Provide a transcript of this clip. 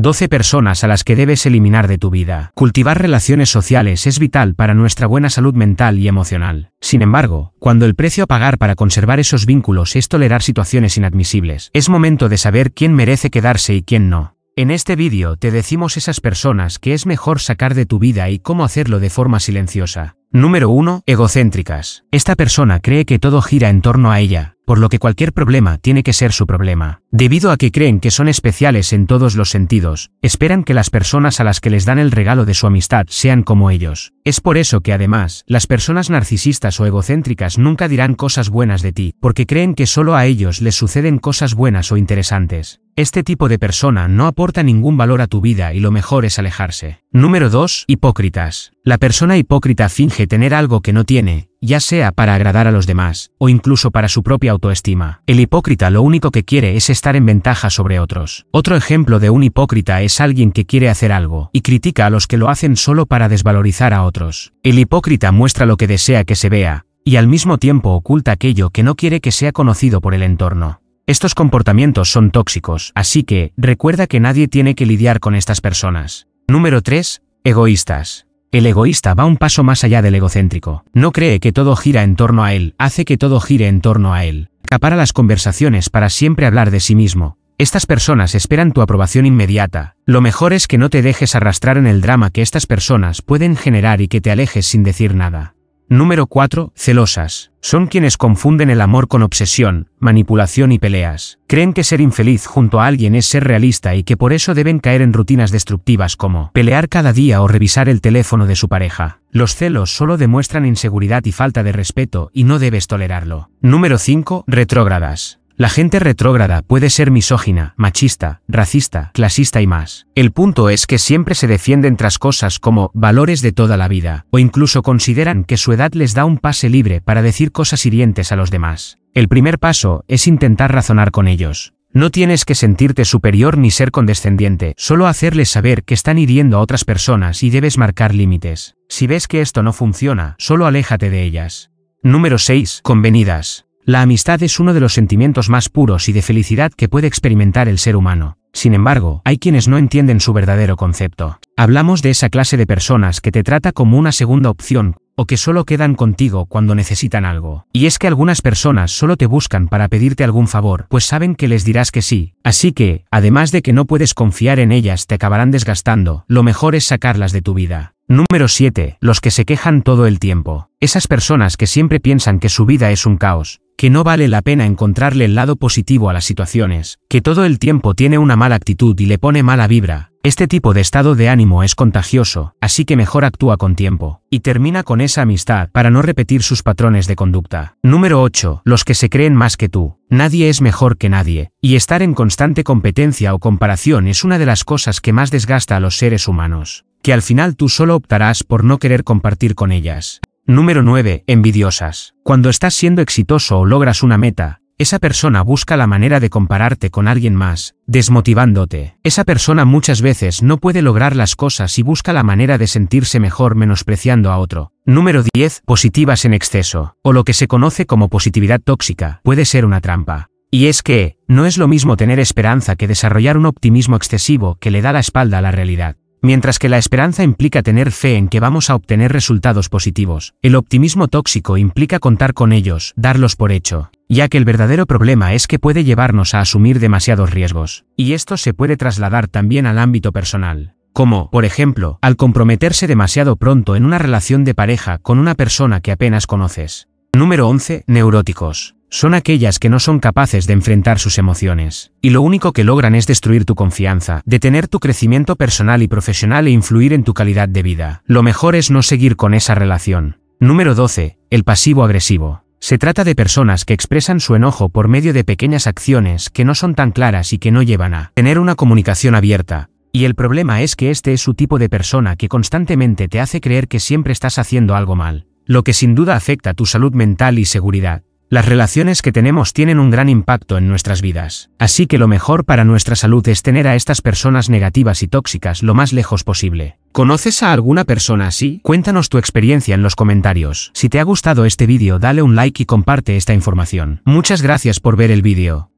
12 personas a las que debes eliminar de tu vida. Cultivar relaciones sociales es vital para nuestra buena salud mental y emocional. Sin embargo, cuando el precio a pagar para conservar esos vínculos es tolerar situaciones inadmisibles, es momento de saber quién merece quedarse y quién no. En este vídeo te decimos esas personas que es mejor sacar de tu vida y cómo hacerlo de forma silenciosa. Número 1. Egocéntricas. Esta persona cree que todo gira en torno a ella, por lo que cualquier problema tiene que ser su problema. Debido a que creen que son especiales en todos los sentidos, esperan que las personas a las que les dan el regalo de su amistad sean como ellos. Es por eso que además, las personas narcisistas o egocéntricas nunca dirán cosas buenas de ti, porque creen que solo a ellos les suceden cosas buenas o interesantes. Este tipo de persona no aporta ningún valor a tu vida y lo mejor es alejarse. Número 2. Hipócritas. La persona hipócrita finge tener algo que no tiene, ya sea para agradar a los demás, o incluso para su propia autoestima. El hipócrita lo único que quiere es estar en ventaja sobre otros. Otro ejemplo de un hipócrita es alguien que quiere hacer algo, y critica a los que lo hacen solo para desvalorizar a otros. El hipócrita muestra lo que desea que se vea, y al mismo tiempo oculta aquello que no quiere que sea conocido por el entorno. Estos comportamientos son tóxicos, así que recuerda que nadie tiene que lidiar con estas personas. Número 3. Egoístas. El egoísta va un paso más allá del egocéntrico. No cree que todo gira en torno a él, hace que todo gire en torno a él. Capara las conversaciones para siempre hablar de sí mismo. Estas personas esperan tu aprobación inmediata. Lo mejor es que no te dejes arrastrar en el drama que estas personas pueden generar y que te alejes sin decir nada. Número 4. Celosas. Son quienes confunden el amor con obsesión, manipulación y peleas. Creen que ser infeliz junto a alguien es ser realista y que por eso deben caer en rutinas destructivas como pelear cada día o revisar el teléfono de su pareja. Los celos solo demuestran inseguridad y falta de respeto y no debes tolerarlo. Número 5. Retrógradas. La gente retrógrada puede ser misógina, machista, racista, clasista y más. El punto es que siempre se defienden tras cosas como valores de toda la vida, o incluso consideran que su edad les da un pase libre para decir cosas hirientes a los demás. El primer paso es intentar razonar con ellos. No tienes que sentirte superior ni ser condescendiente, solo hacerles saber que están hiriendo a otras personas y debes marcar límites. Si ves que esto no funciona, solo aléjate de ellas. Número 6. Convenidas. La amistad es uno de los sentimientos más puros y de felicidad que puede experimentar el ser humano. Sin embargo, hay quienes no entienden su verdadero concepto. Hablamos de esa clase de personas que te trata como una segunda opción, o que solo quedan contigo cuando necesitan algo. Y es que algunas personas solo te buscan para pedirte algún favor, pues saben que les dirás que sí. Así que, además de que no puedes confiar en ellas, te acabarán desgastando, lo mejor es sacarlas de tu vida. Número 7. Los que se quejan todo el tiempo. Esas personas que siempre piensan que su vida es un caos, que no vale la pena encontrarle el lado positivo a las situaciones, que todo el tiempo tiene una mala actitud y le pone mala vibra. Este tipo de estado de ánimo es contagioso, así que mejor actúa con tiempo. Y termina con esa amistad para no repetir sus patrones de conducta. Número 8. Los que se creen más que tú. Nadie es mejor que nadie, y estar en constante competencia o comparación es una de las cosas que más desgasta a los seres humanos que al final tú solo optarás por no querer compartir con ellas. Número 9. Envidiosas. Cuando estás siendo exitoso o logras una meta, esa persona busca la manera de compararte con alguien más, desmotivándote. Esa persona muchas veces no puede lograr las cosas y busca la manera de sentirse mejor menospreciando a otro. Número 10. Positivas en exceso, o lo que se conoce como positividad tóxica, puede ser una trampa. Y es que, no es lo mismo tener esperanza que desarrollar un optimismo excesivo que le da la espalda a la realidad. Mientras que la esperanza implica tener fe en que vamos a obtener resultados positivos, el optimismo tóxico implica contar con ellos, darlos por hecho, ya que el verdadero problema es que puede llevarnos a asumir demasiados riesgos, y esto se puede trasladar también al ámbito personal como, por ejemplo, al comprometerse demasiado pronto en una relación de pareja con una persona que apenas conoces. Número 11. Neuróticos son aquellas que no son capaces de enfrentar sus emociones, y lo único que logran es destruir tu confianza, detener tu crecimiento personal y profesional e influir en tu calidad de vida. Lo mejor es no seguir con esa relación. Número 12. El pasivo agresivo. Se trata de personas que expresan su enojo por medio de pequeñas acciones que no son tan claras y que no llevan a tener una comunicación abierta, y el problema es que este es su tipo de persona que constantemente te hace creer que siempre estás haciendo algo mal, lo que sin duda afecta tu salud mental y seguridad. Las relaciones que tenemos tienen un gran impacto en nuestras vidas, así que lo mejor para nuestra salud es tener a estas personas negativas y tóxicas lo más lejos posible. ¿Conoces a alguna persona así? Cuéntanos tu experiencia en los comentarios. Si te ha gustado este vídeo dale un like y comparte esta información. Muchas gracias por ver el vídeo.